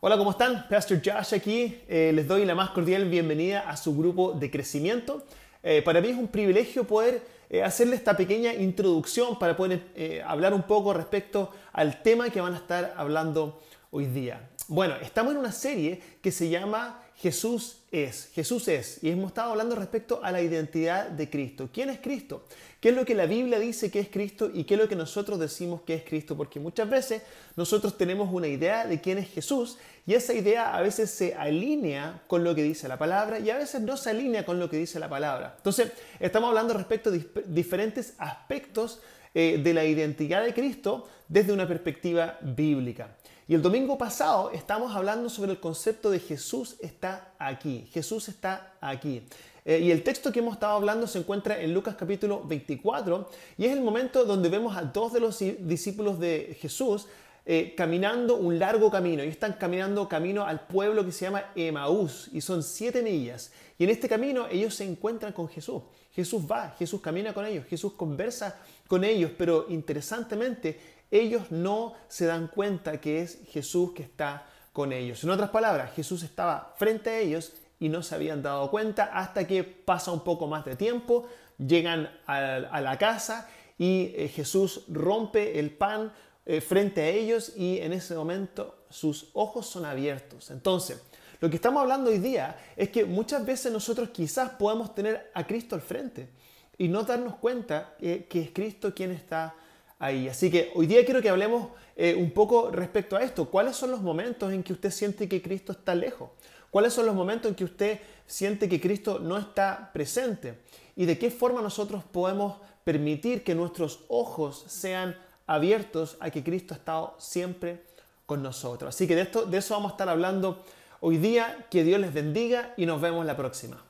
Hola, ¿cómo están? Pastor Josh aquí. Eh, les doy la más cordial bienvenida a su grupo de crecimiento. Eh, para mí es un privilegio poder hacerles eh, hacerle esta pequeña introducción para poder hablar un poco respecto al tema que van a estar hablando hoy día. Bueno, estamos en una serie que se llama Jesús es. Jesús es. Y hemos estado hablando respecto a la identidad de Cristo. ¿Quién es Cristo? ¿Qué es lo que la Biblia dice que es Cristo y qué es lo que nosotros decimos que es Cristo? Porque muchas veces nosotros tenemos una idea de quién es Jesús y esa idea a veces se alinea con lo que dice la palabra y a veces no se alinea con lo que dice la palabra. Entonces, estamos hablando respecto de diferentes aspectos eh, de la identidad de Cristo desde una perspectiva bíblica. Y el domingo pasado estamos hablando sobre el concepto de Jesús está aquí, Jesús está aquí. Eh, y el texto que hemos estado hablando se encuentra en Lucas capítulo 24 y es el momento donde vemos a dos de los discípulos de Jesús eh, caminando un largo camino. Y están caminando camino al pueblo que se llama Emaús y son siete millas. Y en este camino ellos se encuentran con Jesús. Jesús va, Jesús camina con ellos, Jesús conversa con ellos, pero interesantemente ellos no se dan cuenta que es Jesús que está con ellos. En otras palabras, Jesús estaba frente a ellos y no se habían dado cuenta hasta que pasa un poco más de tiempo, llegan a, la casa y eh, Jesús rompe el pan, eh, frente a ellos y en ese momento sus ojos son abiertos. Entonces, lo que estamos hablando hoy día es que muchas veces nosotros quizás podemos tener a Cristo al frente y no darnos cuenta eh, que es Cristo quien está ahí. Así que hoy día quiero que hablemos eh, un poco respecto a esto. ¿Cuáles son los momentos en que usted siente que Cristo está lejos? ¿Cuáles son los momentos en que usted siente que Cristo no está presente? ¿Y de qué forma nosotros podemos permitir que nuestros ojos sean abiertos a que Cristo ha estado siempre con nosotros. Así que de, esto, de eso vamos a estar hablando hoy día. Que Dios les bendiga y nos vemos la próxima.